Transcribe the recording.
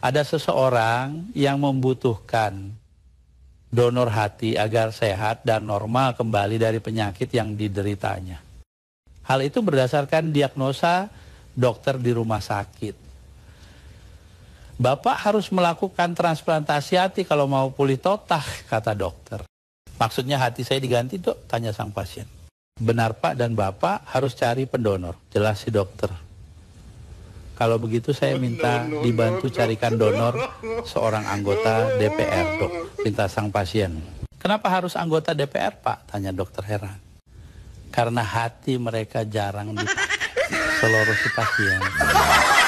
ada seseorang yang membutuhkan donor hati agar sehat dan normal kembali dari penyakit yang dideritanya. Hal itu berdasarkan diagnosa dokter di rumah sakit. Bapak harus melakukan transplantasi hati kalau mau pulih total, kata dokter. Maksudnya hati saya diganti, dok, tanya sang pasien. Benar pak dan bapak harus cari pendonor, jelas si dokter. Kalau begitu saya minta dibantu carikan donor seorang anggota DPR, dok. Minta sang pasien. Kenapa harus anggota DPR, Pak? Tanya dokter heran. Karena hati mereka jarang dipakai seluruh si pasien.